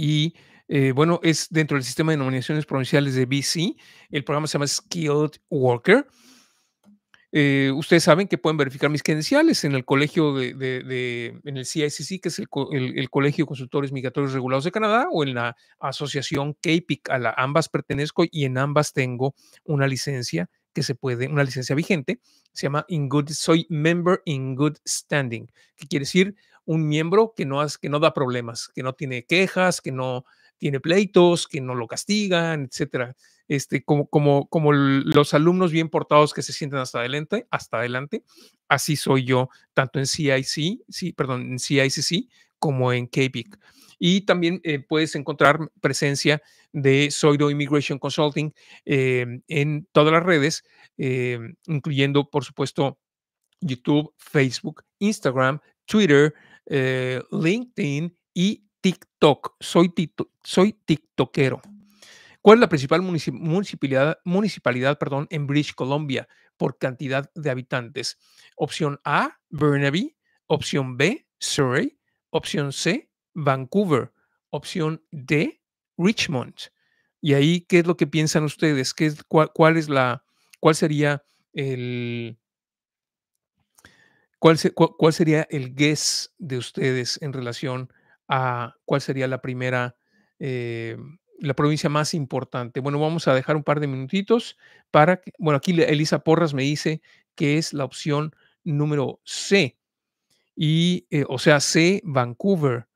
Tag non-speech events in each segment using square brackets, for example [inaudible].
y eh, bueno, es dentro del sistema de nominaciones provinciales de BC. El programa se llama Skilled Worker. Eh, ustedes saben que pueden verificar mis credenciales en el colegio de, en el CICC, que es el, Colegio de Consultores Migratorios Regulados de Canadá, o en la asociación KPIC, a la ambas pertenezco y en ambas tengo una licencia que se puede, una licencia vigente, se llama In Good, soy Member in Good Standing, que quiere decir un miembro que no, que no da problemas, que no tiene quejas, que no tiene pleitos, que no lo castigan, etcétera. Este, como, como, como los alumnos bien portados que se sienten hasta adelante, hasta adelante, así soy yo, tanto en CIC, sí, perdón, en CICC como en KPIC. Y también eh, puedes encontrar presencia de Soido Immigration Consulting eh, en todas las redes, eh, incluyendo, por supuesto, YouTube, Facebook, Instagram, Twitter, eh, LinkedIn y TikTok. Soy, soy TikTokero. ¿Cuál es la principal municipalidad, municipalidad perdón, en British Columbia por cantidad de habitantes? Opción A, Burnaby. Opción B, Surrey. Opción C, Vancouver. Opción D, Richmond. Y ahí, ¿qué es lo que piensan ustedes? ¿Qué es, cuál, es la, ¿Cuál sería el, ¿Cuál, sería el guess de ustedes en relación a cuál sería la primera, eh, la provincia más importante? Bueno, vamos a dejar un par de minutitos para, que, bueno, aquí Elisa Porras me dice que es la opción número C, y, eh, o sea, C, Vancouver.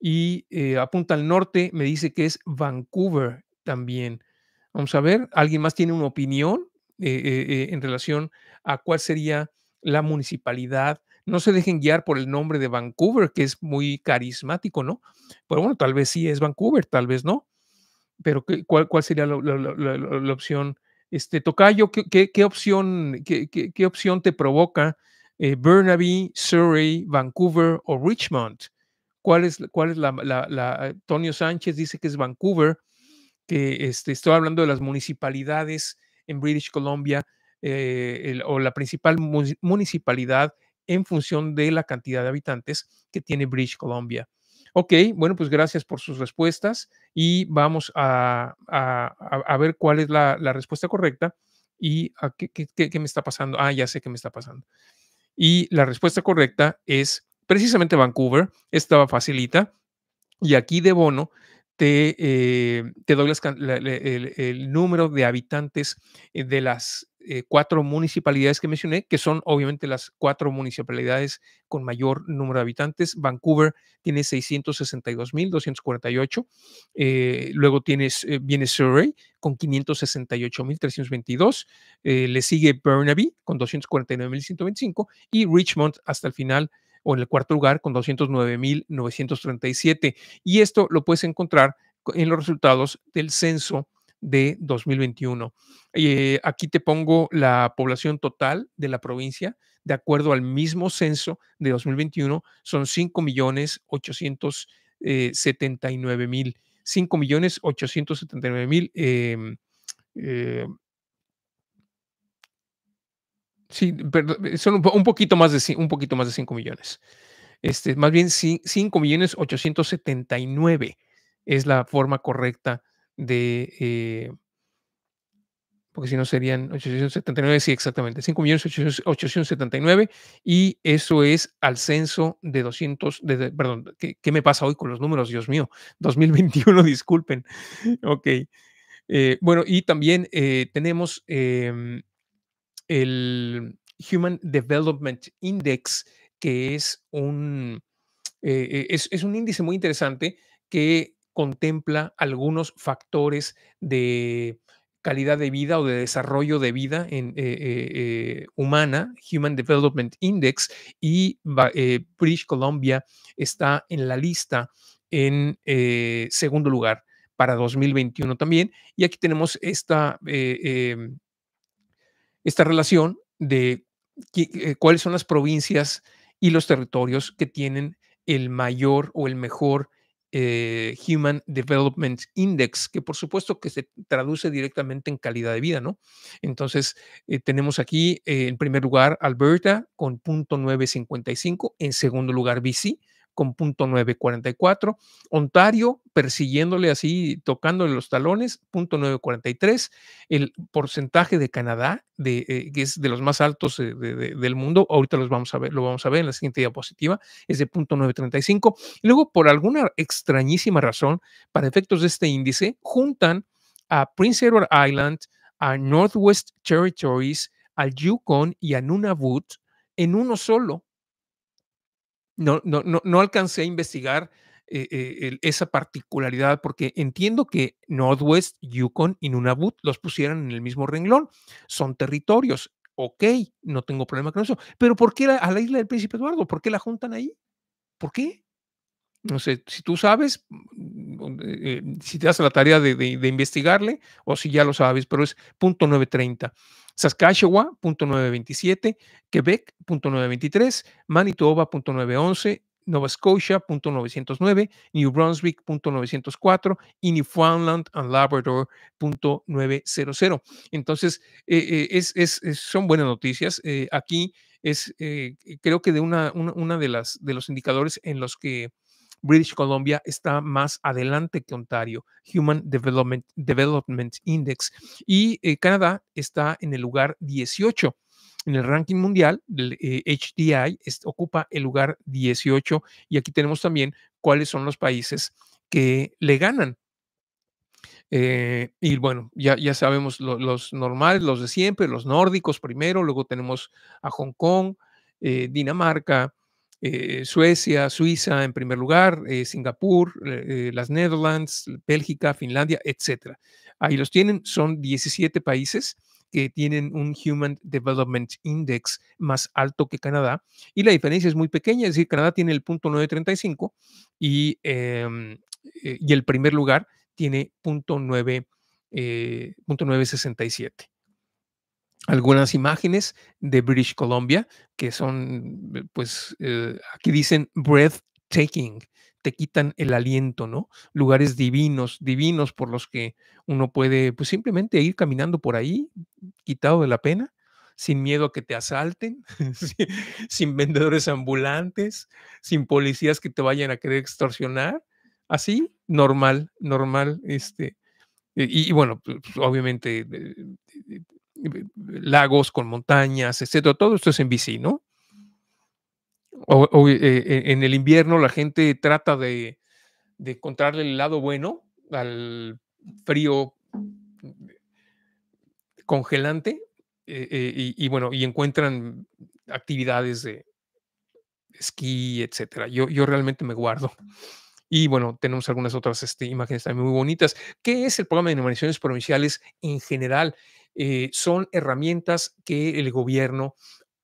Y eh, apunta al norte, me dice que es Vancouver también. Vamos a ver, ¿alguien más tiene una opinión en relación a cuál sería la municipalidad. No se dejen guiar por el nombre de Vancouver, que es muy carismático, ¿no? Pero bueno, tal vez sí es Vancouver, tal vez no. Pero ¿cuál, sería la, opción? Este, Tocayo, ¿qué, qué, opción, qué, opción te provoca eh, Burnaby, Surrey, Vancouver o Richmond? ¿Cuál es, cuál es la, Antonio eh, Sánchez dice que es Vancouver, que este, estoy hablando de las municipalidades en British Columbia eh, o la principal municipalidad en función de la cantidad de habitantes que tiene British Columbia. Ok, bueno, pues gracias por sus respuestas y vamos a, ver cuál es la, respuesta correcta y qué, me está pasando. Ah, ya sé qué me está pasando. Y la respuesta correcta es precisamente Vancouver. Estaba facilita. Y aquí de bono te, eh, te doy el, el, número de habitantes eh, de las eh, cuatro municipalidades que mencioné, que son obviamente las cuatro municipalidades con mayor número de habitantes. Vancouver tiene 662.248, eh, luego tienes, eh, viene Surrey con 568.322, le sigue Burnaby con 249.125 y Richmond hasta el final o en el cuarto lugar con 209.937. Y esto lo puedes encontrar en los resultados del censo de 2021. Eh, aquí te pongo la población total de la provincia. De acuerdo al mismo censo de 2021, son 5 millones sí, perdón, eh, son un, poquito más de, un poquito más de 5 millones. Este, más bien 5.879 es la forma correcta de... Eh, porque si no serían 879, sí, exactamente, 5.879, y eso es al censo de 200, de, perdón, ¿qué, me pasa hoy con los números? Dios mío, 2021, [laughs] disculpen. Ok. Eh, bueno, y también eh, tenemos em, el Human Development Index, que es un, es, es un índice muy interesante que contempla algunos factores de calidad de vida o de desarrollo de vida en, eh, eh, eh, humana, Human Development Index, y British Columbia está en la lista en segundo lugar para 2021 también. Y aquí tenemos esta, em, esta relación de cuáles son las provincias y los territorios que tienen el mayor o el mejor eh, Human Development Index, que por supuesto que se traduce directamente en calidad de vida, ¿no? Entonces, eh, tenemos aquí eh, en primer lugar Alberta con 0.955, en segundo lugar BC con punto 944. Ontario persiguiéndole así, tocándole los talones, punto 943. El porcentaje de Canadá, de, eh, que es de los más altos eh, del mundo, ahorita los vamos a ver, lo vamos a ver en la siguiente diapositiva, es de punto 935. Y luego, por alguna extrañísima razón, para efectos de este índice, juntan a Prince Edward Island, a Northwest Territories, al Yukon y a Nunavut en uno solo no, no, no, alcancé a investigar eh, eh, esa particularidad porque entiendo que Northwest, Yukon y Nunavut los pusieran en el mismo renglón. Son territorios. Ok, no tengo problema con eso. Pero ¿por qué a la isla del Príncipe Eduardo? ¿Por qué la juntan ahí? ¿Por qué? No sé, si tú sabes, mm, eh, si te das la tarea de, de investigarle o si ya lo sabes, pero es punto 930. Saskatchewan, Quebec, Saskatchewan.927, Quebec.923, Manitoba.911, Nova Scotia, .909, New Brunswick, .904 y Newfoundland and .900. Entonces, eh, eh, es, son buenas noticias. Eh, aquí es, creo que de una, una, de, las, de los indicadores en los que British Columbia está más adelante que Ontario, Human Development, Development Index, y eh, Canadá está en el lugar 18. En el ranking mundial del HDI eh, ocupa el lugar 18 y aquí tenemos también cuáles son los países que le ganan. Eh, y bueno, ya, ya sabemos los normales, los de siempre, los nórdicos primero, luego tenemos a Hong Kong, Dinamarca, eh, Suecia, Suiza en primer lugar, eh, Singapur, eh, las Netherlands, Bélgica, Finlandia, etc. Ahí los tienen, son 17 países que tienen un Human Development Index más alto que Canadá y la diferencia es muy pequeña, es decir, Canadá tiene el punto 935 y, em, y el primer lugar tiene punto y 967 algunas imágenes de British Columbia que son, eh, pues, eh, aquí dicen breathtaking, te quitan el aliento, ¿no? Lugares divinos, divinos por los que uno puede, pues, simplemente ir caminando por ahí, quitado de la pena, sin miedo a que te asalten, [laughs] sin vendedores ambulantes, sin policías que te vayan a querer extorsionar, así, normal, normal, este, y, y, bueno, pues, obviamente lagos con montañas, etcétera. Todo esto es en bici, ¿no? Eh, eh, en el invierno la gente trata de, de encontrarle el lado bueno al frío congelante eh, y, bueno, y encuentran actividades de esquí, etcétera. Yo, yo realmente me guardo. Y bueno, tenemos algunas otras este, imágenes también muy bonitas. ¿Qué es el programa de denominaciones provinciales en general? Eh, son herramientas que el gobierno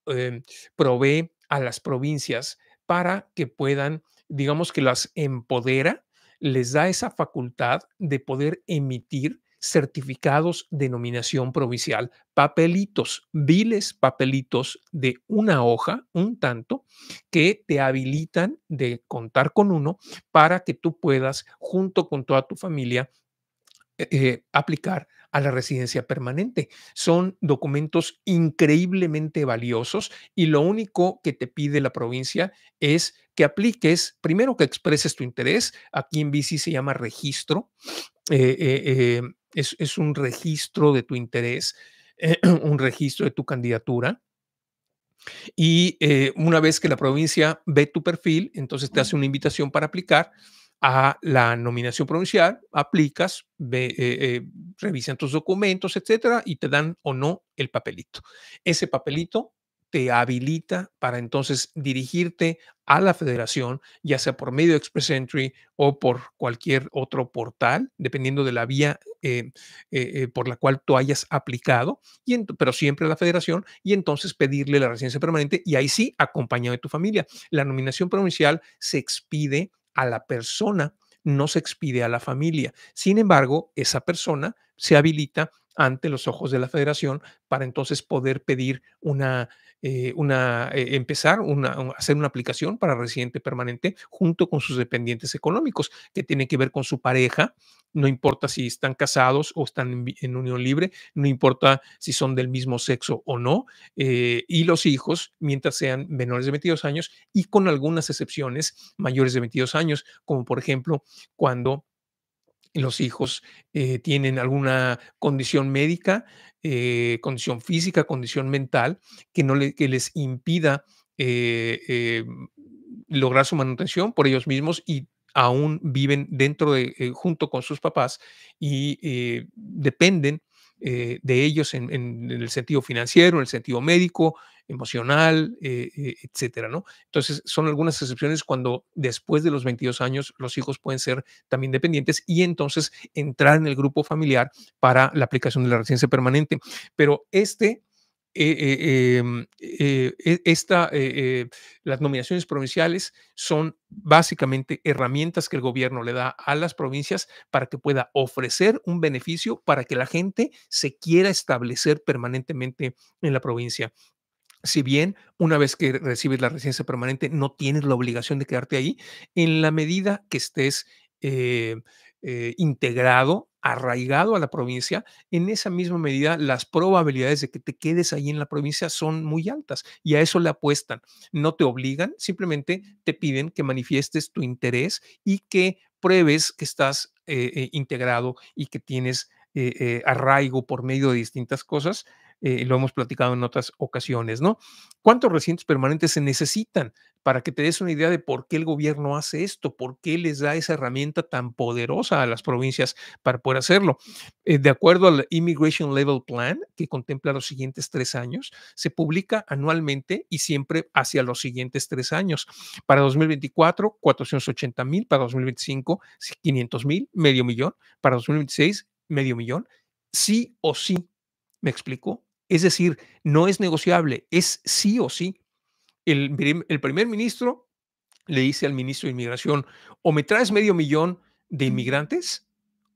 em, provee a las provincias para que puedan, digamos que las empodera, les da esa facultad de poder emitir certificados de nominación provincial, papelitos, viles papelitos de una hoja, un tanto, que te habilitan de contar con uno para que tú puedas, junto con toda tu familia, eh, eh, aplicar a la residencia permanente. Son documentos increíblemente valiosos y lo único que te pide la provincia es que apliques, primero que expreses tu interés, aquí en bici se llama registro, eh, eh, eh, es, es, un registro de tu interés, [clears throat] un registro de tu candidatura. Y una vez que la provincia ve tu perfil, entonces te hace una invitación para aplicar a la nominación provincial, aplicas, eh, eh, revisan tus documentos, etcétera, y te dan o no el papelito. Ese papelito te habilita para entonces dirigirte a la federación, ya sea por medio de Express Entry o por cualquier otro portal, dependiendo de la vía eh, por la cual tú hayas aplicado, pero siempre a la federación, y entonces pedirle la residencia permanente y ahí sí, acompañado de tu familia. La nominación provincial se expide a la persona, no se expide a la familia. Sin embargo, esa persona se habilita ante los ojos de la federación para entonces poder pedir una, eh, una eh, empezar, una, hacer una aplicación para residente permanente junto con sus dependientes económicos, que tiene que ver con su pareja, no importa si están casados o están en unión libre, no importa si son del mismo sexo o no, eh, y los hijos mientras sean menores de 22 años y con algunas excepciones mayores de 22 años, como por ejemplo cuando los hijos eh, tienen alguna condición médica, eh, condición física, condición mental, que, no les impida lograr su manutención por ellos mismos y aún viven dentro de, eh, junto con sus papás y eh, dependen eh, de ellos en, el sentido financiero, en el sentido médico, emocional, etcétera, ¿no? Entonces, son algunas excepciones cuando después de los 22 años los hijos pueden ser también dependientes y entonces entrar en el grupo familiar para la aplicación de la residencia permanente. Pero este eh, eh, em, eh, e, las nominaciones provinciales son básicamente herramientas que el gobierno le da a las provincias para que pueda ofrecer un beneficio para que la gente se quiera establecer permanentemente en la provincia. Si bien una vez que recibes la residencia permanente no tienes la obligación de quedarte ahí, en la medida que estés integrado arraigado a la provincia, en esa misma medida las probabilidades de que te quedes ahí en la provincia son muy altas y a eso le apuestan. No te obligan, simplemente te piden que manifiestes tu interés y que pruebes que estás eh, eh, integrado y que tienes eh, arraigo por medio de distintas cosas eh, lo hemos platicado en otras ocasiones, ¿no? ¿Cuántos residentes permanentes se necesitan para que te des una idea de por qué el gobierno hace esto, por qué les da esa herramienta tan poderosa a las provincias para poder hacerlo? Eh, de acuerdo al Immigration Level Plan, que contempla los siguientes tres años, se publica anualmente y siempre hacia los siguientes tres años. Para 2024, 480 mil, para 2025, 500 mil, medio millón, para 2026, medio millón, sí o sí. ¿Me explico? Es decir, no es negociable, es sí o sí. El, primer ministro le dice al ministro de Inmigración, o me traes medio millón de inmigrantes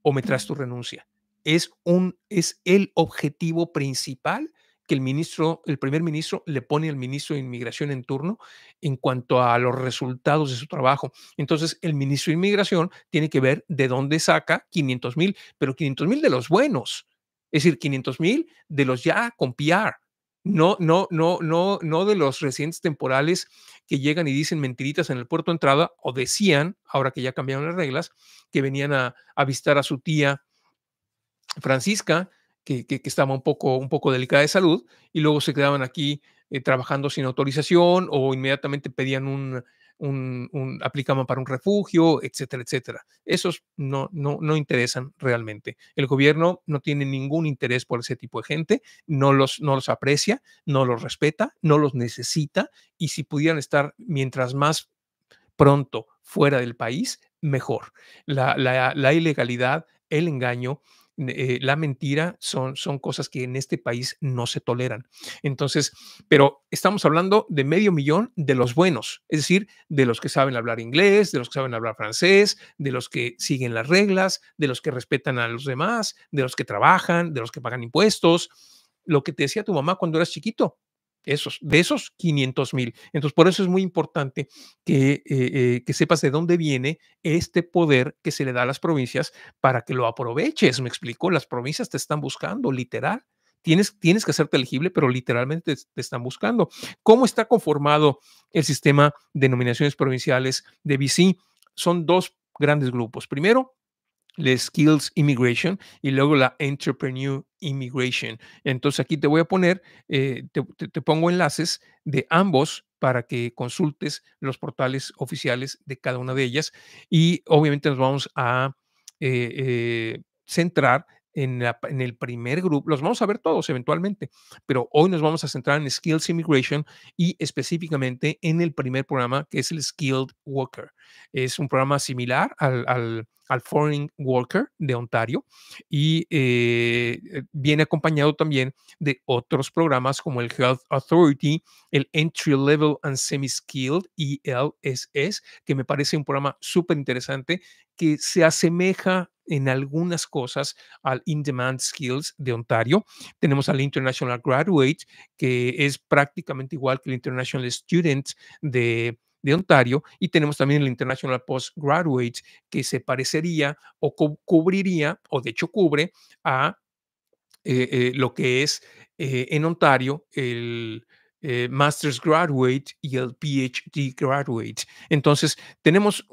o me traes tu renuncia. Es, un, es el objetivo principal que el ministro, el primer ministro le pone al ministro de Inmigración en turno en cuanto a los resultados de su trabajo. Entonces, el ministro de Inmigración tiene que ver de dónde saca 500 mil, pero 500 mil de los buenos, es decir, 500 mil de los ya con PR, no, no, no, no, no de los residentes temporales que llegan y dicen mentiritas en el puerto de entrada o decían, ahora que ya cambiaron las reglas, que venían a, avistar a su tía Francisca, que, estaba un poco, un poco delicada de salud, y luego se quedaban aquí eh, trabajando sin autorización o inmediatamente pedían un, un, un, para un refugio, etcétera, etcétera. Esos no, no, no interesan realmente. El gobierno no tiene ningún interés por ese tipo de gente, no los, no los aprecia, no los respeta, no los necesita y si pudieran estar mientras más pronto fuera del país, mejor. la, la ilegalidad, el engaño, eh, la mentira son, son cosas que en este país no se toleran. Entonces, pero estamos hablando de medio millón de los buenos, es decir, de los que saben hablar inglés, de los que saben hablar francés, de los que siguen las reglas, de los que respetan a los demás, de los que trabajan, de los que pagan impuestos. Lo que te decía tu mamá cuando eras chiquito, esos, de esos 500 mil. Entonces, por eso es muy importante que, eh, eh, que, sepas de dónde viene este poder que se le da a las provincias para que lo aproveches. Me explico, las provincias te están buscando, literal. Tienes, tienes que hacerte elegible, pero literalmente te, te están buscando. ¿Cómo está conformado el sistema de nominaciones provinciales de BC? Son dos grandes grupos. Primero, la Skills Immigration y luego la Entrepreneur Immigration. Entonces aquí te voy a poner, eh, te, pongo enlaces de ambos para que consultes los portales oficiales de cada una de ellas y obviamente nos vamos a eh, eh, centrar en, en, el primer grupo, los vamos a ver todos eventualmente, pero hoy nos vamos a centrar en Skills Immigration y específicamente en el primer programa que es el Skilled Worker. Es un programa similar al al Foreign Worker de Ontario y eh, eh, viene acompañado también de otros programas como el Health Authority, el Entry Level and Semi-Skilled ELSS, que me parece un programa súper interesante que se asemeja en algunas cosas al In-Demand Skills de Ontario. Tenemos al International Graduate, que es prácticamente igual que el International Student de de Ontario y tenemos también el International Postgraduate que se parecería o cubriría o de hecho cubre a eh, eh, lo que es eh, en Ontario el Master's Graduate y el PhD Graduate. Entonces, tenemos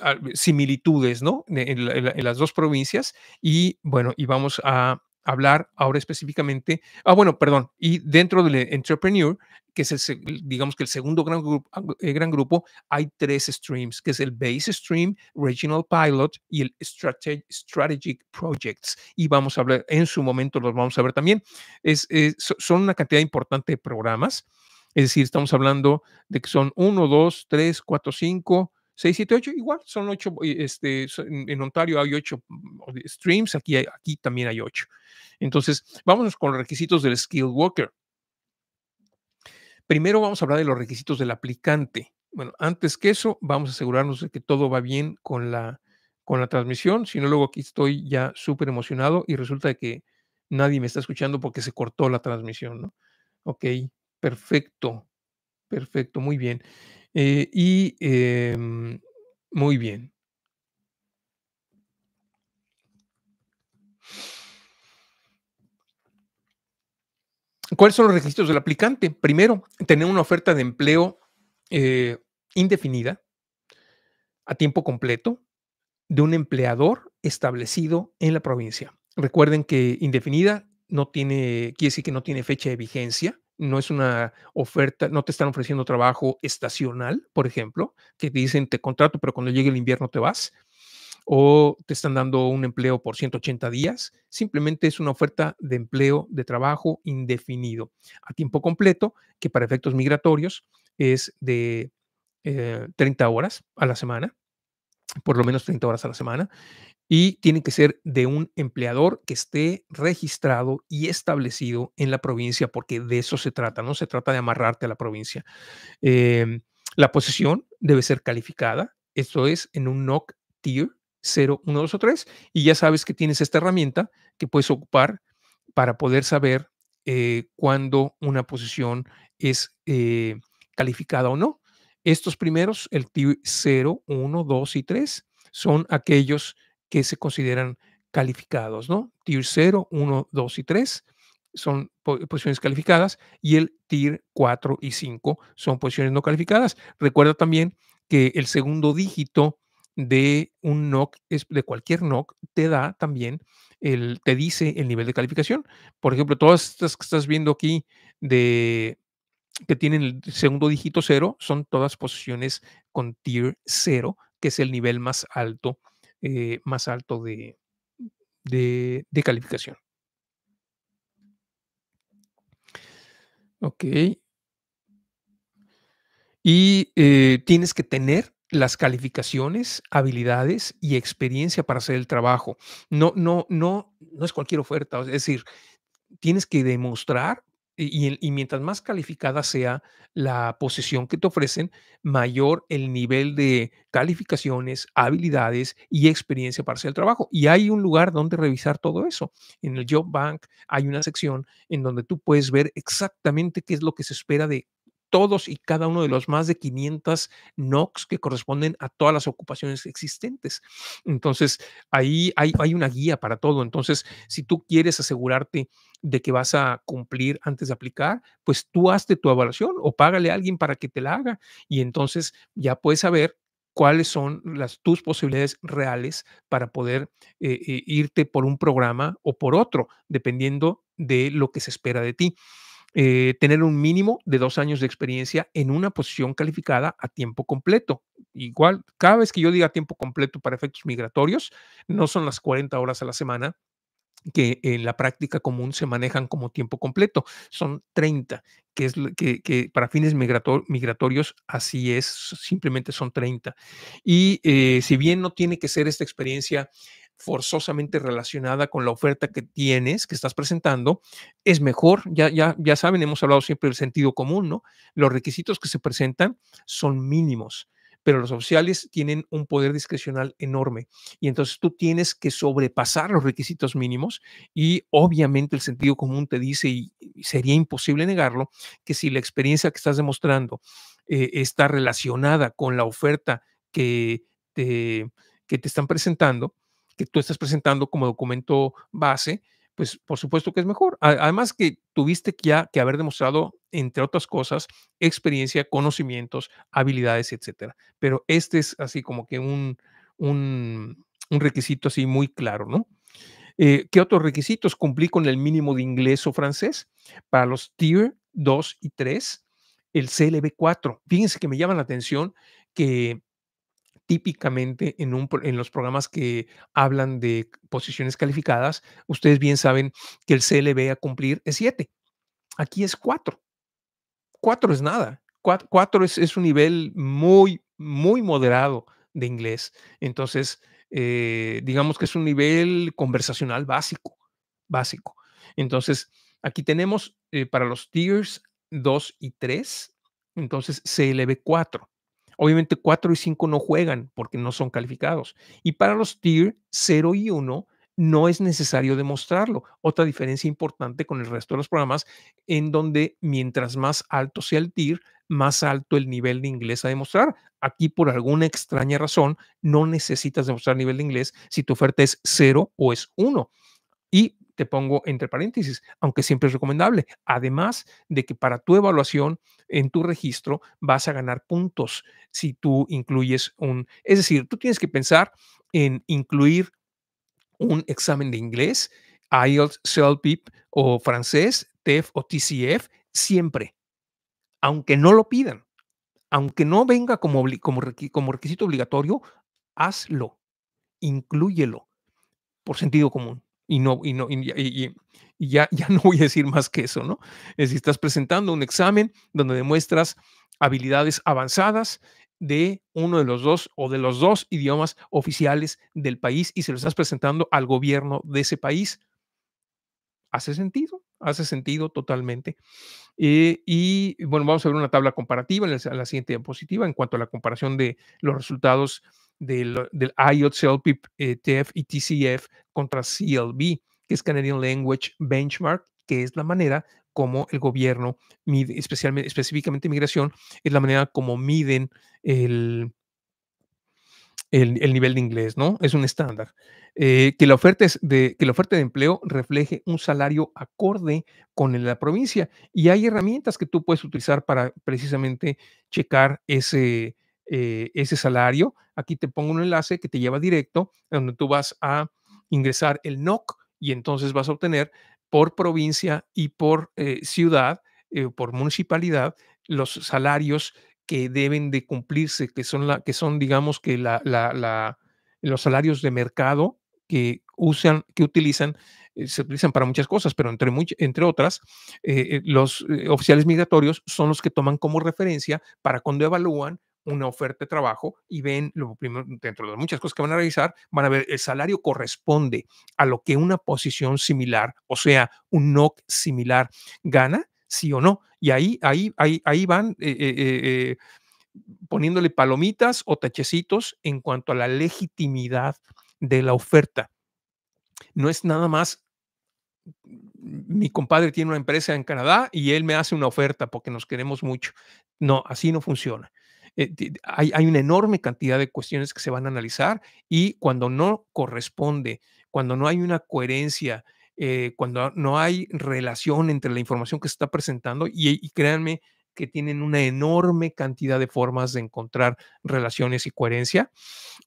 ah, similitudes, ¿no? En, en las dos provincias y bueno, y vamos a hablar ahora específicamente, ah, bueno, perdón, y dentro del entrepreneur que es el, digamos que el segundo ah, eh, gran, grupo, hay tres streams, que es el Base Stream, Regional Pilot y el Strategic, Projects. Y vamos a hablar, en su momento los vamos a ver también. Es, son una cantidad importante de programas, es decir, estamos hablando de que son uno dos tres cuatro cinco seis siete ocho igual, son ocho este, en Ontario hay ocho mm, streams, aquí, aquí también hay ocho Entonces, vámonos con los requisitos del Skill Walker. Primero vamos a hablar de los requisitos del aplicante. Bueno, antes que eso, vamos a asegurarnos de que todo va bien con la, con la transmisión. Si no, luego aquí estoy ya súper emocionado y resulta que nadie me está escuchando porque se cortó la transmisión, ¿no? Ok, perfecto, perfecto, muy bien. Eh, y em, muy bien. ¿Cuáles son los requisitos del aplicante? Primero, tener una oferta de empleo eh, indefinida, a tiempo completo, de un empleador establecido en la provincia. Recuerden que indefinida no tiene, quiere decir que no tiene fecha de vigencia, no es una oferta, no te están ofreciendo trabajo estacional, por ejemplo, que te dicen te contrato, pero cuando llegue el invierno te vas o te están dando un empleo por 180 días, simplemente es una oferta de empleo de trabajo indefinido a tiempo completo, que para efectos migratorios es de 30 eh, horas a la semana, por lo menos 30 horas a la semana, y tiene que ser de un empleador que esté registrado y establecido en la provincia, porque de eso se trata, no se trata de amarrarte a la provincia. Em, la posición debe ser calificada, esto es en un NOC tier, 0, 1, 2 o 3 y ya sabes que tienes esta herramienta que puedes ocupar para poder saber eh, cuándo una posición es eh, calificada o no. Estos primeros, el TIR 0, 1, 2 y 3, son aquellos que se consideran calificados, ¿no? TIR 0, 1, 2 y 3 son posiciones calificadas y el TIR 4 y 5 son posiciones no calificadas. Recuerda también que el segundo dígito de un NOC, de cualquier NOC, te da también, el, te dice el nivel de calificación. Por ejemplo, todas estas que estás viendo aquí de que tienen el segundo dígito cero son todas posiciones con tier 0, que es el nivel más alto, eh, más alto de, de, calificación. Ok. Y eh, tienes que tener las calificaciones, habilidades y experiencia para hacer el trabajo. No, no, no, no es cualquier oferta. Es decir, tienes que demostrar y, mientras más calificada sea la posición que te ofrecen, mayor el nivel de calificaciones, habilidades y experiencia para hacer el trabajo. Y hay un lugar donde revisar todo eso. En el Job Bank hay una sección en donde tú puedes ver exactamente qué es lo que se espera de todos y cada uno de los más de 500 NOCs que corresponden a todas las ocupaciones existentes. Entonces, ahí hay, hay, una guía para todo. Entonces, si tú quieres asegurarte de que vas a cumplir antes de aplicar, pues tú hazte tu evaluación o págale a alguien para que te la haga y entonces ya puedes saber cuáles son las, tus posibilidades reales para poder eh, eh, irte por un programa o por otro, dependiendo de lo que se espera de ti. Eh, tener un mínimo de dos años de experiencia en una posición calificada a tiempo completo. Igual, cada vez que yo diga tiempo completo para efectos migratorios, no son las 40 horas a la semana que en la práctica común se manejan como tiempo completo. Son 30, que es que, para fines migratorios así es, simplemente son 30. Y eh, si bien no tiene que ser esta experiencia forzosamente relacionada con la oferta que tienes, que estás presentando, es mejor, ya, ya, ya saben, hemos hablado siempre del sentido común, ¿no? Los requisitos que se presentan son mínimos, pero los oficiales tienen un poder discrecional enorme y entonces tú tienes que sobrepasar los requisitos mínimos y obviamente el sentido común te dice, y sería imposible negarlo, que si la experiencia que estás demostrando eh, está relacionada con la oferta que te, que te están presentando, que tú estás presentando como documento base, pues por supuesto que es mejor. Además que tuviste ya que haber demostrado, entre otras cosas, experiencia, conocimientos, habilidades, etcétera. Pero este es así como que un, un, requisito así muy claro, ¿no? Eh, ¿Qué otros requisitos? Cumplí con el mínimo de inglés o francés para los Tier 2 y 3, el CLB 4. Fíjense que me llama la atención que típicamente en, un, en, los programas que hablan de posiciones calificadas, ustedes bien saben que el CLB a cumplir es 7. Aquí es 4. 4 es nada. 4 es, un nivel muy, muy moderado de inglés. Entonces, eh, digamos que es un nivel conversacional básico, básico. Entonces, aquí tenemos eh, para los tiers 2 y 3, entonces CLB 4. Obviamente 4 y 5 no juegan porque no son calificados. Y para los tier 0 y 1 no es necesario demostrarlo. Otra diferencia importante con el resto de los programas en donde mientras más alto sea el tier, más alto el nivel de inglés a demostrar. Aquí por alguna extraña razón no necesitas demostrar nivel de inglés si tu oferta es 0 o es 1. Y te pongo entre paréntesis, aunque siempre es recomendable. Además de que para tu evaluación en tu registro vas a ganar puntos si tú incluyes un, es decir, tú tienes que pensar en incluir un examen de inglés, IELTS, CELPIP o francés, TEF o TCF, siempre, aunque no lo pidan, aunque no venga como, como, requisito obligatorio, hazlo, inclúyelo por sentido común y no, y, ya, [laughs] ya no voy a decir más que eso, ¿no? Es decir, estás presentando un examen donde demuestras habilidades avanzadas de uno de los dos o de los dos idiomas oficiales del país y se lo estás presentando al gobierno de ese país. ¿Hace sentido? Hace sentido totalmente. Eh, y bueno, vamos a ver una tabla comparativa en la siguiente diapositiva en cuanto a la comparación de los resultados del, del IELTS, eh, TF y TCF contra CLB, que es Canadian Language Benchmark, que es la manera como el gobierno mide, especialmente, específicamente migración, es la manera como miden el, el, nivel de inglés, ¿no? Es un estándar. Eh, que, la oferta es de, que la oferta de empleo refleje un salario acorde con la provincia. Y hay herramientas que tú puedes utilizar para precisamente checar ese, eh, ese salario, aquí te pongo un enlace que te lleva directo donde tú vas a ingresar el NOC y entonces vas a obtener por provincia y por eh, ciudad, eh, por municipalidad, los salarios que deben de cumplirse, que son, la, que son digamos, que la, los salarios de mercado que usan, que utilizan, se utilizan para muchas cosas, pero entre, entre otras, los oficiales migratorios son los que toman como referencia para cuando evalúan una oferta de trabajo y ven, lo primero, dentro de muchas cosas que van a revisar, van a ver el salario corresponde a lo que una posición similar, o sea, un NOC similar, gana, sí o no. Y ahí, ahí, ahí, van. Eh, eh, eh, poniéndole palomitas o tachecitos en cuanto a la legitimidad de la oferta. No es nada más, mi compadre tiene una empresa en Canadá y él me hace una oferta porque nos queremos mucho. No, así no funciona. Eh, hay, una enorme cantidad de cuestiones que se van a analizar y cuando no corresponde, cuando no hay una coherencia, eh, cuando no hay relación entre la información que se está presentando y, créanme que tienen una enorme cantidad de formas de encontrar relaciones y coherencia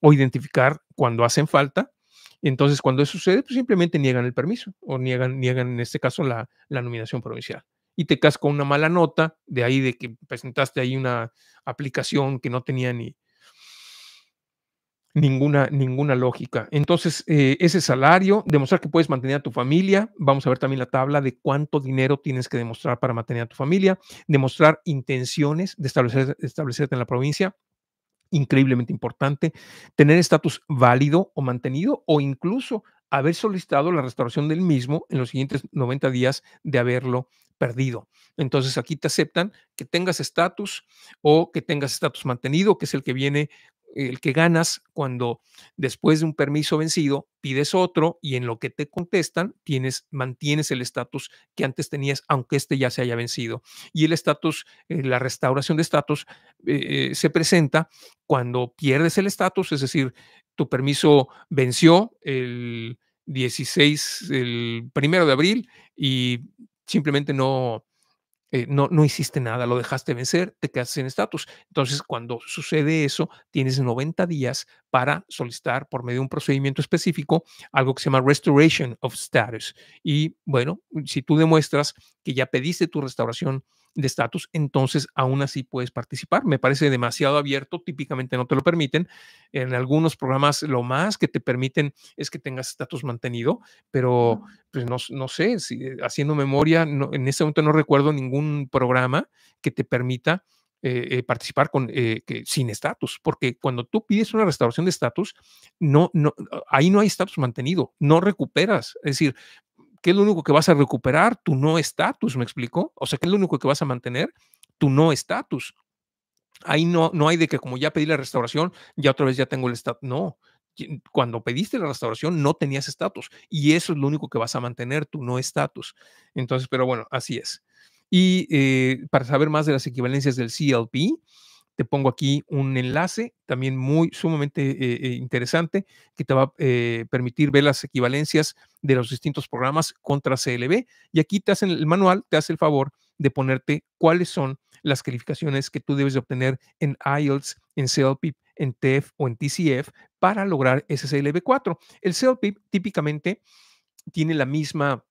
o identificar cuando hacen falta. Entonces, cuando eso sucede, pues simplemente niegan el permiso o niegan, niegan en este caso, la nominación provincial y te casco una mala nota, de ahí de que presentaste ahí una aplicación que no tenía ni ninguna, ninguna lógica. Entonces, eh, ese salario, demostrar que puedes mantener a tu familia, vamos a ver también la tabla de cuánto dinero tienes que demostrar para mantener a tu familia, demostrar intenciones de establecer, establecerte en la provincia, increíblemente importante, tener estatus válido o mantenido o incluso haber solicitado la restauración del mismo en los siguientes 90 días de haberlo perdido. Entonces aquí te aceptan que tengas estatus o que tengas estatus mantenido, que es el que viene, el que ganas cuando después de un permiso vencido pides otro y en lo que te contestan tienes, mantienes el estatus que antes tenías, aunque este ya se haya vencido. Y el estatus, eh, la restauración de estatus eh, eh, se presenta cuando pierdes el estatus, es decir, tu permiso venció el... 16, el primero de abril, y simplemente no, eh, no, no, hiciste nada, lo dejaste vencer, te quedaste en estatus. Entonces, cuando sucede eso, tienes 90 días para solicitar por medio de un procedimiento específico algo que se llama Restoration of Status. Y bueno, si tú demuestras que ya pediste tu restauración de estatus, entonces aún así puedes participar. Me parece demasiado abierto, típicamente no te lo permiten. En algunos programas lo más que te permiten es que tengas estatus mantenido, pero pues no, sé, si, eh, haciendo memoria, en ese momento no recuerdo ningún programa que te permita eh, eh, participar con, que, sin estatus, porque cuando tú pides una restauración de estatus, no, no, ahí no hay estatus mantenido, no recuperas. Es decir, ¿Qué es lo único que vas a recuperar? Tu no estatus, ¿me explico? O sea, ¿qué es lo único que vas a mantener? Tu no estatus. Ahí no, no hay de que como ya pedí la restauración, ya otra vez ya tengo el estatus. No, cuando pediste la restauración no tenías estatus y eso es lo único que vas a mantener, tu no estatus. Entonces, pero bueno, así es. Y eh, para saber más de las equivalencias del CLP, te pongo aquí un enlace también muy sumamente eh, eh, interesante que te va a eh, permitir ver las equivalencias de los distintos programas contra CLB. Y aquí te hacen el manual, te hace el favor de ponerte cuáles son las calificaciones que tú debes obtener en IELTS, en CELPIP, en TEF o en TCF para lograr ese CLB4. El CELPIP típicamente tiene la misma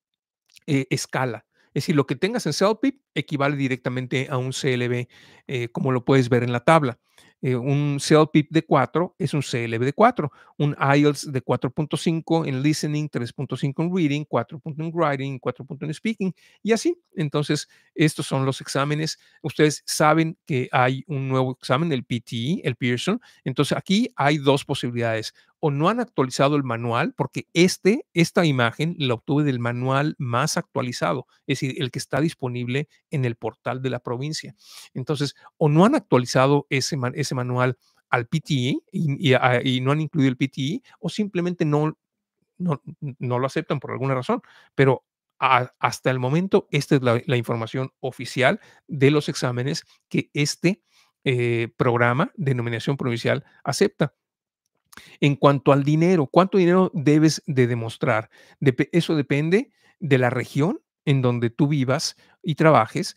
escala es decir, lo que tengas en CellPip equivale directamente a un CLB, eh, como lo puedes ver en la tabla. Eh, un PIP de 4 es un CLB de 4, un IELTS de 4.5 en listening, 3.5 en reading, 4.1 en writing, 4.1 en speaking y así. Entonces, estos son los exámenes. Ustedes saben que hay un nuevo examen, el PTE, el Pearson. Entonces, aquí hay dos posibilidades o no han actualizado el manual, porque este, esta imagen la obtuve del manual más actualizado, es decir, el que está disponible en el portal de la provincia. Entonces, o no han actualizado ese, ese manual al PTI e y, no han incluido el PTI, e, o simplemente no, no, lo aceptan por alguna razón, pero hasta el momento esta es la, información oficial de los exámenes que este eh, programa programa, denominación provincial, acepta. En cuanto al dinero, ¿cuánto dinero debes de demostrar? eso depende de la región en donde tú vivas y trabajes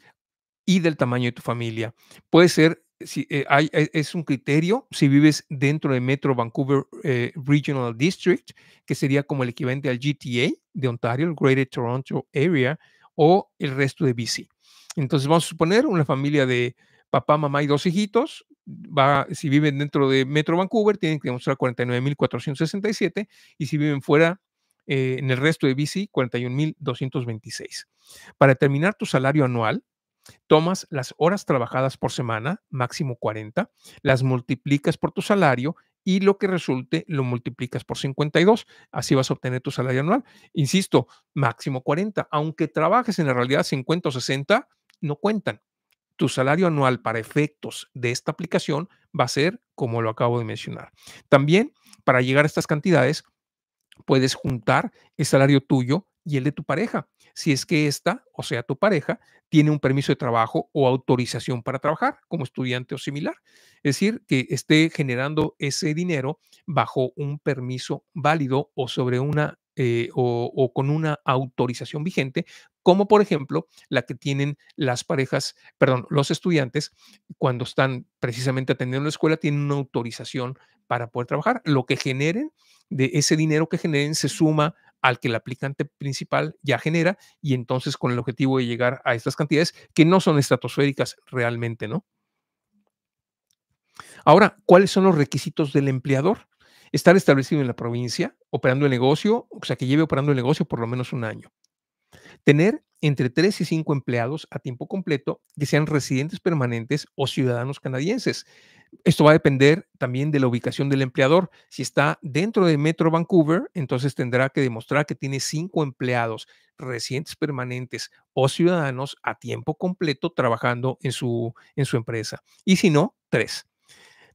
y del tamaño de tu familia. Puede ser, si, eh, eh, es un criterio, si vives dentro de Metro Vancouver eh, Regional District, que sería como el equivalente al GTA de Ontario, el Greater Toronto Area, o el resto de BC. Entonces vamos a suponer una familia de papá, mamá y dos hijitos, si viven dentro de Metro Vancouver, tienen que demostrar 49.467 y si viven fuera, eh, en el resto de BC, 41.226. Para determinar tu salario anual, tomas las horas trabajadas por semana, máximo 40, las multiplicas por tu salario y lo que resulte lo multiplicas por 52. Así vas a obtener tu salario anual. Insisto, máximo 40. Aunque trabajes en la realidad 50 o 60, no cuentan tu salario anual para efectos de esta aplicación va a ser como lo acabo de mencionar. También para llegar a estas cantidades, puedes juntar el salario tuyo y el de tu pareja, si es que esta, o sea, tu pareja, tiene un permiso de trabajo o autorización para trabajar como estudiante o similar. Es decir, que esté generando ese dinero bajo un permiso válido o sobre una eh, o, o, con una autorización vigente, como por ejemplo la que tienen las parejas, perdón, los estudiantes cuando están precisamente atendiendo la escuela, tienen una autorización para poder trabajar. Lo que generen, de ese dinero que generen, se suma al que el aplicante principal ya genera y entonces con el objetivo de llegar a estas cantidades que no son estratosféricas realmente, ¿no? Ahora, ¿cuáles son los requisitos del empleador? estar establecido en la provincia, operando el negocio, o sea, que lleve operando el negocio por lo menos un año. Tener entre tres y cinco empleados a tiempo completo que sean residentes permanentes o ciudadanos canadienses. Esto va a depender también de la ubicación del empleador. Si está dentro de Metro Vancouver, entonces tendrá que demostrar que tiene cinco empleados residentes permanentes o ciudadanos a tiempo completo trabajando en su, en su empresa. Y si no, tres.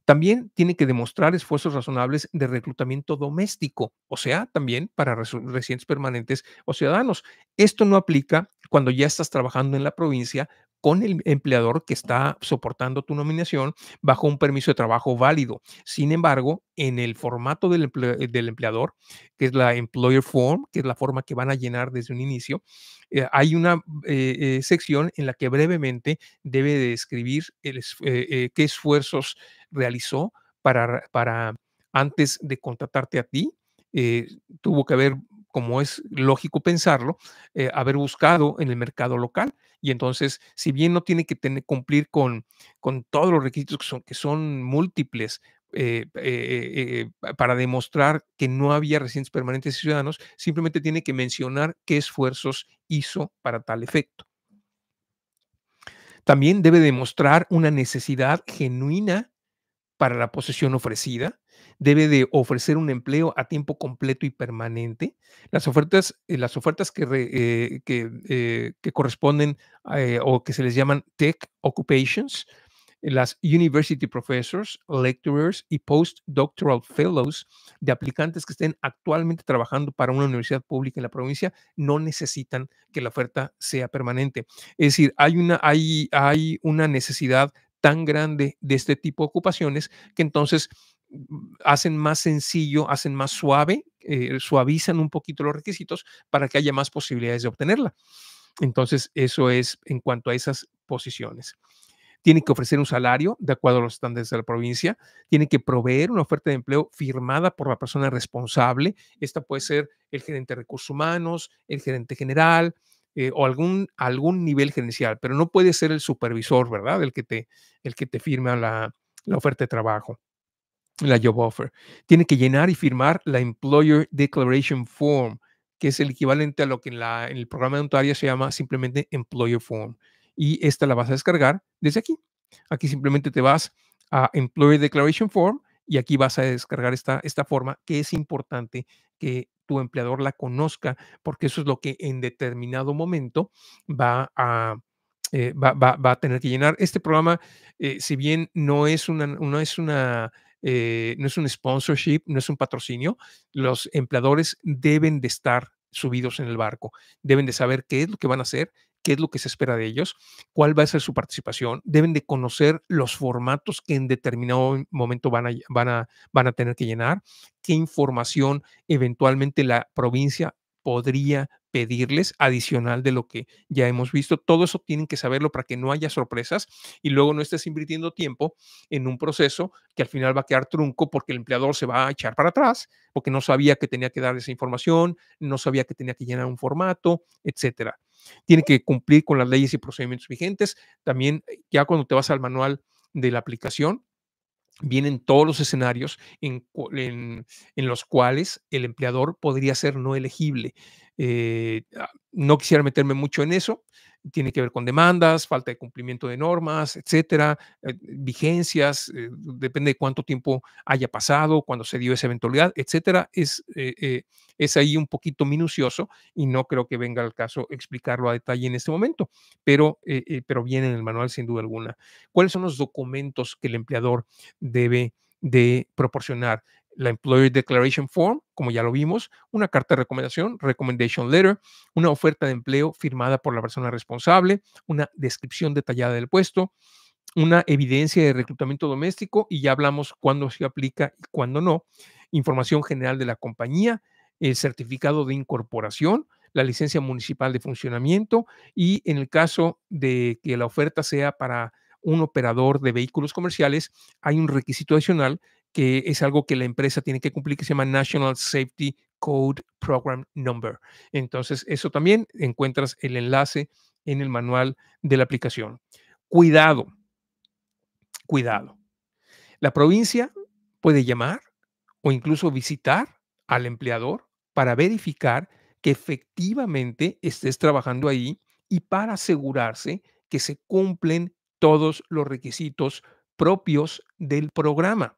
También tiene que demostrar esfuerzos razonables de reclutamiento doméstico, o sea, también para residentes permanentes o ciudadanos. Esto no aplica cuando ya estás trabajando en la provincia con el empleador que está soportando tu nominación bajo un permiso de trabajo válido. Sin embargo, en el formato del, eh, empleador, que es la Employer Form, que es la forma que van a llenar desde un inicio, eh, hay una eh, sección en la que brevemente debe describir el, qué esfuerzos realizó para, para antes de contratarte a ti. tuvo que haber como es lógico pensarlo, eh, haber buscado en el mercado local. Y entonces, si bien no tiene que tener, cumplir con, con todos los requisitos que son, múltiples eh, eh, para demostrar que no había residentes permanentes ciudadanos, simplemente tiene que mencionar qué esfuerzos hizo para tal efecto. También debe demostrar una necesidad genuina para la posesión ofrecida, debe de ofrecer un empleo a tiempo completo y permanente. Las ofertas, eh, las ofertas que, eh, eh, que, corresponden o que se les llaman Tech Occupations, las University Professors, Lecturers y Postdoctoral Fellows de aplicantes que estén actualmente trabajando para una universidad pública en la provincia no necesitan que la oferta sea permanente. Es decir, hay una, hay, hay una necesidad tan grande de este tipo de ocupaciones que entonces mm, hacen más sencillo, hacen más suave, eh, suavizan un poquito los requisitos para que haya más posibilidades de obtenerla. Entonces, eso es en cuanto a esas posiciones. Tiene que ofrecer un salario de acuerdo a los estándares de la provincia, Tiene que proveer una oferta de empleo firmada por la persona responsable. Esta puede ser el gerente de recursos humanos, el gerente general, eh, o algún, algún nivel gerencial, pero no puede ser el supervisor, ¿verdad? El que te, el que te firma la, oferta de trabajo, la job offer. Tiene que llenar y firmar la Employer Declaration Form, que es el equivalente a lo que en, la, en el programa de Ontario se llama simplemente Employer Form. Y esta la vas a descargar desde aquí. Aquí simplemente te vas a Employer Declaration Form y aquí vas a descargar esta, esta forma que es importante que tu empleador la conozca, porque eso es lo que en determinado momento va a, eh, va, a tener que llenar. Este programa, eh, si bien no es una, no es una eh, no es un sponsorship, no es un patrocinio, los empleadores deben de estar subidos en el barco, deben de saber qué es lo que van a hacer qué es lo que se espera de ellos, cuál va a ser su participación, deben de conocer los formatos que en determinado momento van a, van a, van a tener que llenar, qué información eventualmente la provincia podría pedirles adicional de lo que ya hemos visto. Todo eso tienen que saberlo para que no haya sorpresas y luego no estés invirtiendo tiempo en un proceso que al final va a quedar trunco porque el empleador se va a echar para atrás, porque no sabía que tenía que dar esa información, no sabía que tenía que llenar un formato, etcétera tiene que cumplir con las leyes y procedimientos vigentes. También eh, ya cuando te vas al manual de la aplicación, vienen todos los escenarios en, los cuales el empleador podría ser no elegible. Eh, ah, no quisiera meterme mucho en eso, tiene que ver con demandas, falta de cumplimiento de normas, etcétera, eh, vigencias, eh, depende de cuánto tiempo haya pasado, cuando se dio esa eventualidad, etcétera. Es, eh, es ahí un poquito minucioso y no creo que venga al caso explicarlo a detalle en este momento, pero, pero viene en el manual sin duda alguna. ¿Cuáles son los documentos que el empleador debe de proporcionar? la Employer Declaration Form, como ya lo vimos, una carta de recomendación, Recommendation Letter, una oferta de empleo firmada por la persona responsable, una descripción detallada del puesto, una evidencia de reclutamiento doméstico y ya hablamos cuándo se aplica y cuándo no, información general de la compañía, el certificado de incorporación, la licencia municipal de funcionamiento y en el caso de que la oferta sea para un operador de vehículos comerciales, hay un requisito adicional que es algo que la empresa tiene que cumplir, que se llama National Safety Code Program Number. Entonces, eso también encuentras el enlace en el manual de la aplicación. Cuidado, cuidado. La provincia puede llamar o incluso visitar al empleador para verificar que efectivamente estés trabajando ahí y para asegurarse que se cumplen todos los requisitos propios del programa.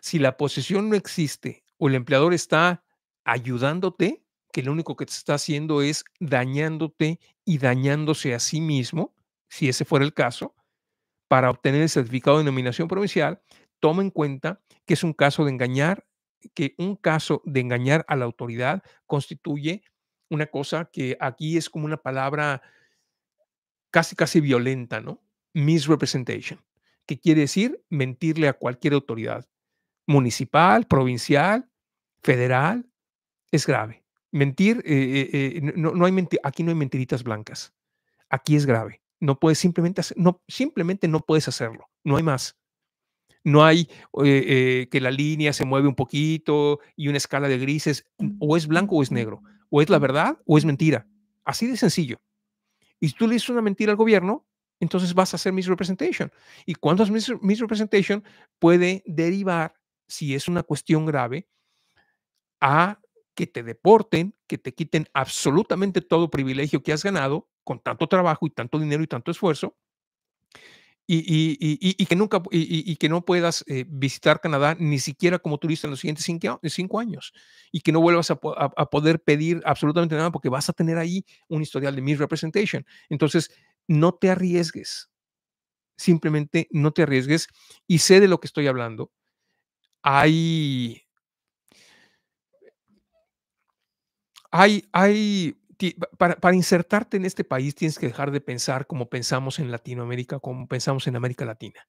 Si la posesión no existe o el empleador está ayudándote, que lo único que te está haciendo es dañándote y dañándose a sí mismo, si ese fuera el caso, para obtener el certificado de nominación provincial, toma en cuenta que es un caso de engañar, que un caso de engañar a la autoridad constituye una cosa que aquí es como una palabra casi, casi violenta, ¿no? Misrepresentation, que quiere decir mentirle a cualquier autoridad municipal, provincial, federal, es grave. Mentir, eh, eh, eh, no, hay aquí no hay mentiritas blancas. Aquí es grave. No puedes simplemente no, simplemente no puedes hacerlo. No hay más. No hay que la línea se mueve un poquito y una escala de grises. O es blanco o es negro. O es la verdad o es mentira. Así de sencillo. Y tú le dices una mentira al gobierno, entonces vas a hacer misrepresentation. Y cuando mis misrepresentation, puede derivar si es una cuestión grave, a que te deporten, que te quiten absolutamente todo privilegio que has ganado con tanto trabajo y tanto dinero y tanto esfuerzo, y, que, nunca, y, que no puedas eh, visitar Canadá ni siquiera como turista en los siguientes cinco, años, y que no vuelvas a, poder pedir absolutamente nada porque vas a tener ahí un historial de representation Entonces, no te arriesgues, simplemente no te arriesgues y sé de lo que estoy hablando hay, hay, para, insertarte en este país tienes que dejar de pensar como pensamos en Latinoamérica, como pensamos en América Latina.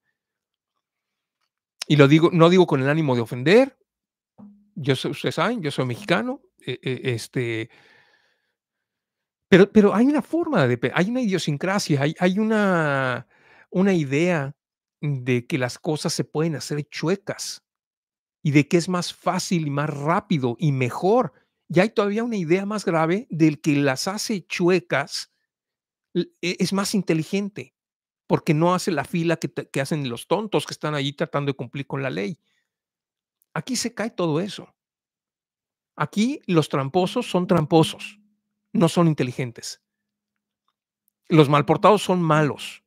Y lo digo, no digo con el ánimo de ofender. Yo soy, ustedes saben, yo soy mexicano. Eh, eh, este, pero, pero hay una forma de, hay una idiosincrasia, hay, una, una idea de que las cosas se pueden hacer chuecas y de que es más fácil y más rápido y mejor. Y hay todavía una idea más grave del que las hace chuecas e, es más inteligente porque no hace la fila que, que hacen los tontos que están allí tratando de cumplir con la ley. Aquí se cae todo eso. Aquí los tramposos son tramposos, no son inteligentes. Los malportados son malos.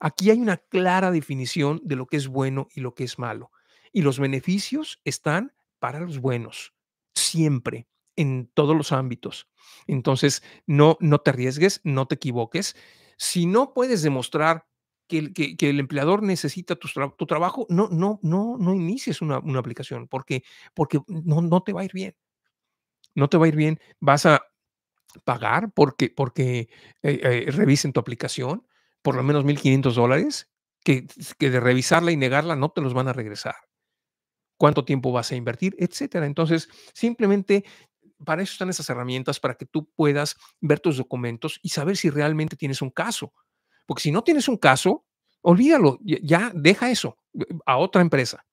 Aquí hay una clara definición de lo que es bueno y lo que es malo y los beneficios están para los buenos, siempre, en todos los ámbitos. Entonces, no, no te arriesgues, no te equivoques. Si no puedes demostrar que el, que, el empleador necesita tu, trabajo, no, no, no, no inicies una, aplicación porque, porque no, no te va a ir bien. No te va a ir bien. Vas a pagar porque, porque eh, eh, revisen tu aplicación por lo menos 1.500 dólares que, que de revisarla y negarla no te los van a regresar cuánto tiempo vas a invertir, etcétera. Entonces, simplemente para eso están esas herramientas, para que tú puedas ver tus documentos y saber si realmente tienes un caso. Porque si no tienes un caso, olvídalo, ya deja eso eh, a otra empresa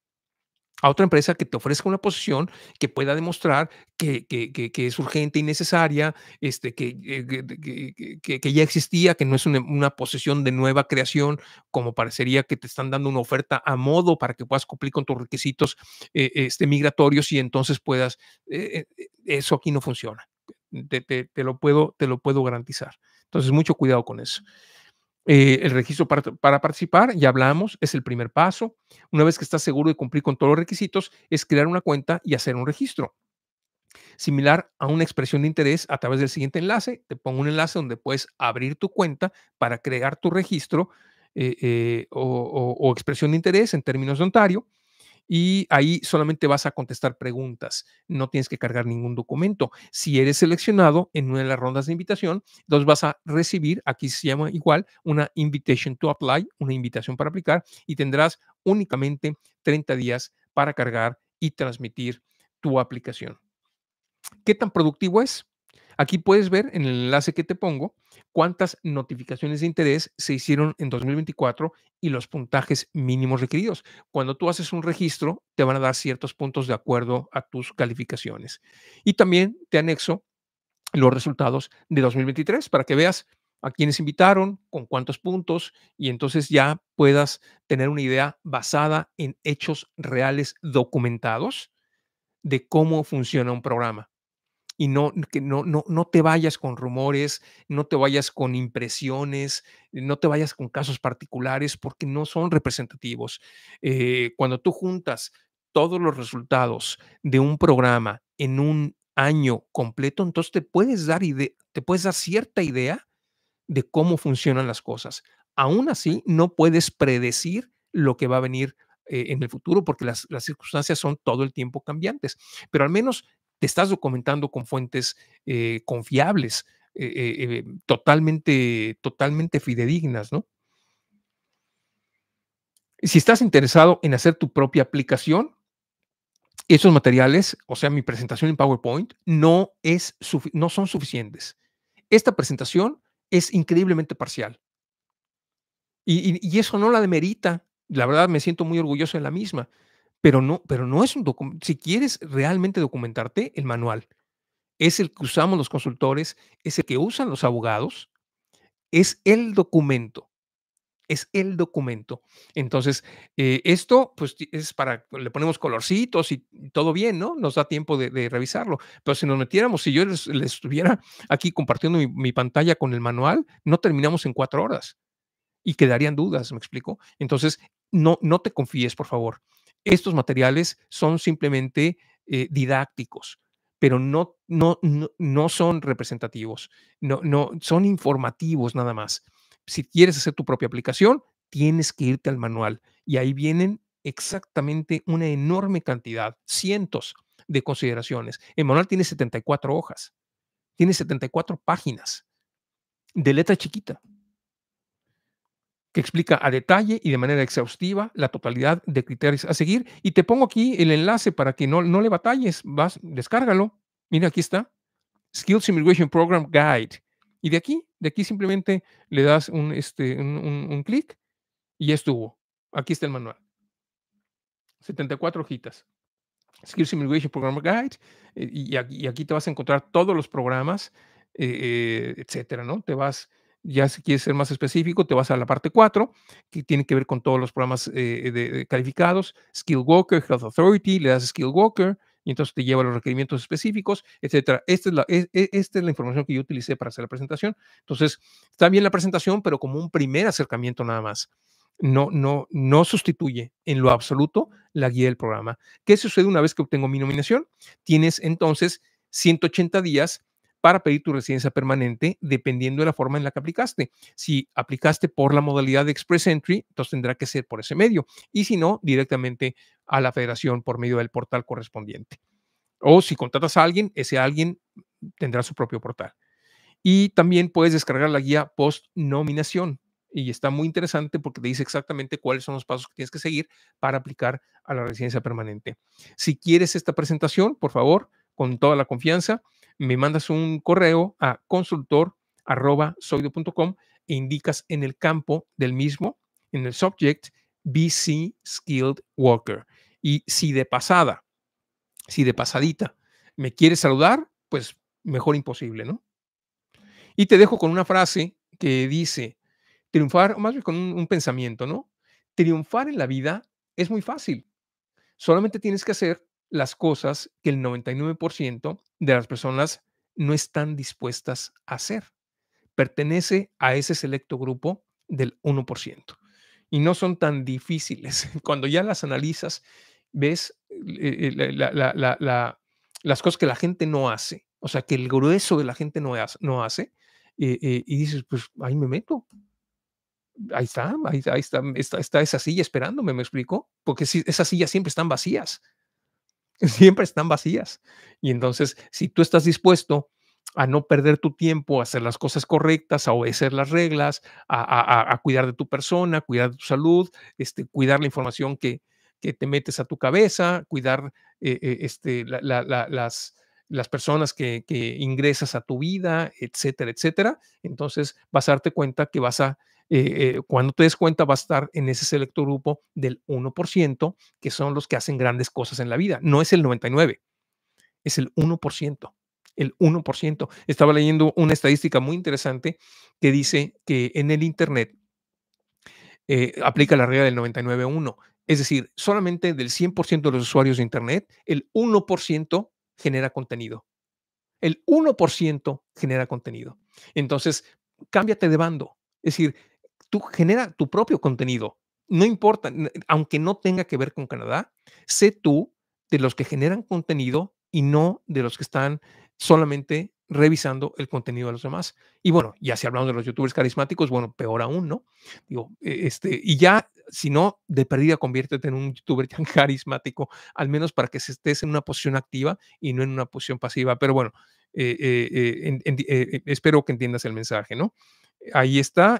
a otra empresa que te ofrezca una posición que pueda demostrar que, que, que, es urgente y necesaria, este, eh, que, ya existía, que no es una, una, posición de nueva creación, como parecería que te están dando una oferta a modo para que puedas cumplir con tus requisitos eh, este, migratorios y entonces puedas, eh, eso aquí no funciona. Te, te, te, lo puedo, te lo puedo garantizar. Entonces, mucho cuidado con eso. Eh, el registro para, participar, ya hablamos, es el primer paso. Una vez que estás seguro de cumplir con todos los requisitos, es crear una cuenta y hacer un registro. Similar a una expresión de interés a través del siguiente enlace, te pongo un enlace donde puedes abrir tu cuenta para crear tu registro eh, eh, o, o, expresión de interés en términos de Ontario y ahí solamente vas a contestar preguntas, no tienes que cargar ningún documento. Si eres seleccionado en una de las rondas de invitación, entonces vas a recibir, aquí se llama igual, una invitation to apply, una invitación para aplicar y tendrás únicamente 30 días para cargar y transmitir tu aplicación. ¿Qué tan productivo es? Aquí puedes ver en el enlace que te pongo cuántas notificaciones de interés se hicieron en 2024 y los puntajes mínimos requeridos. Cuando tú haces un registro, te van a dar ciertos puntos de acuerdo a tus calificaciones. Y también te anexo los resultados de 2023 para que veas a quiénes invitaron, con cuántos puntos, y entonces ya puedas tener una idea basada en hechos reales documentados de cómo funciona un programa y no, que no, no, no te vayas con rumores, no te vayas con impresiones, no te vayas con casos particulares porque no son representativos. Eh, cuando tú juntas todos los resultados de un programa en un año completo, entonces te puedes dar, te puedes dar cierta idea de cómo funcionan las cosas. Aún así, no puedes predecir lo que va a venir eh, en el futuro porque las, las circunstancias son todo el tiempo cambiantes, pero al menos te estás documentando con fuentes eh, confiables, eh, eh, totalmente, totalmente fidedignas, ¿no? Si estás interesado en hacer tu propia aplicación, esos materiales, o sea, mi presentación en PowerPoint, no, es no son suficientes. Esta presentación es increíblemente parcial. Y, y eso no la demerita. La verdad, me siento muy orgulloso de la misma pero no, pero no es un documento. Si quieres realmente documentarte, el manual es el que usamos los consultores, es el que usan los abogados, es el documento. Es el documento. Entonces, eh, esto pues es para, le ponemos colorcitos y todo bien, ¿no? Nos da tiempo de, revisarlo. Pero si nos metiéramos, si yo les, estuviera aquí compartiendo mi, mi pantalla con el manual, no terminamos en cuatro horas y quedarían dudas, ¿me explico? Entonces, no, no te confíes, por favor. Estos materiales son simplemente eh, didácticos, pero no, no, no, son representativos, no, no, son informativos nada más. Si quieres hacer tu propia aplicación, tienes que irte al manual y ahí vienen exactamente una enorme cantidad, cientos de consideraciones. El manual tiene 74 hojas, tiene 74 páginas de letra chiquita explica a detalle y de manera exhaustiva la totalidad de criterios a seguir. Y te pongo aquí el enlace para que no, no le batalles, vas, descárgalo. Mira, aquí está, Skills Immigration Program Guide. Y de aquí, de aquí simplemente le das un, este, un, clic y ya estuvo. Aquí está el manual. 74 hojitas. Skills Immigration Program Guide. Eh, y aquí, aquí te vas a encontrar todos los programas, eh, eh, etcétera, ¿no? Te vas ya si quieres ser más específico, te vas a la parte 4, que tiene que ver con todos los programas eh, de, calificados, Skill Walker, Health Authority, le das Skill Walker y entonces te lleva a los requerimientos específicos, etcétera. Esta es la, e, e, esta es la información que yo utilicé para hacer la presentación. Entonces, está bien la presentación, pero como un primer acercamiento nada más. No, no, no sustituye en lo absoluto la guía del programa. ¿Qué sucede una vez que obtengo mi nominación? Tienes entonces 180 días para pedir tu residencia permanente dependiendo de la forma en la que aplicaste. Si aplicaste por la modalidad de Express Entry, entonces tendrá que ser por ese medio y si no, directamente a la federación por medio del portal correspondiente. O si contratas a alguien, ese alguien tendrá su propio portal. Y también puedes descargar la guía post nominación. Y está muy interesante porque te dice exactamente cuáles son los pasos que tienes que seguir para aplicar a la residencia permanente. Si quieres esta presentación, por favor, con toda la confianza, me mandas un correo a consultor e indicas en el campo del mismo, en el subject, BC Skilled Worker. Y si de pasada, si de pasadita me quieres saludar, pues mejor imposible, ¿no? Y te dejo con una frase que dice, triunfar, más bien con un pensamiento, ¿no? Triunfar en la vida es muy fácil. Solamente tienes que hacer las cosas que el 99% de las personas no están dispuestas a hacer. Pertenece a ese selecto grupo del 1%. Y no son tan difíciles. [laughs] Cuando ya las analizas, ves eh, eh, las cosas que la gente no hace, o sea, que el grueso de la gente no, hace, no hace eh, y dices, pues ahí me meto. Ahí está, ahí, está, está, está, esa silla esperándome, me explico, porque si, esas sillas siempre están vacías siempre están vacías. Y entonces, si tú estás dispuesto a no perder tu tiempo, a hacer las cosas correctas, a obedecer las reglas, a, cuidar de tu persona, cuidar de tu salud, este, cuidar la información que, que te metes a tu cabeza, cuidar eh, eh, este, las, las personas que, que ingresas a tu vida, etcétera, etcétera. Entonces vas a darte cuenta que vas a eh, eh, cuando te des cuenta va a estar en ese selecto grupo del 1%, que son los que hacen grandes cosas en la vida. No es el 99, es el 1%. El 1%. Estaba leyendo una estadística muy interesante que dice que en el Internet eh, aplica la regla del 99-1. Es decir, solamente del 100% de los usuarios de Internet, el 1% genera contenido. El 1% genera contenido. Entonces, cámbiate de bando. Es decir, tú genera tu propio contenido. No importa, aunque no tenga que ver con Canadá, sé tú de los que generan contenido y no de los que están solamente revisando el contenido de los demás. Y bueno, ya si hablamos de los youtubers carismáticos, bueno, peor aún, ¿no? Digo, e, este, y ya, si no, de pérdida conviértete en un youtuber tan [laughs] carismático, al menos para que estés en una posición activa y no en una posición pasiva. Pero bueno, eh, eh, eh, espero que entiendas el mensaje, ¿no? Ahí está,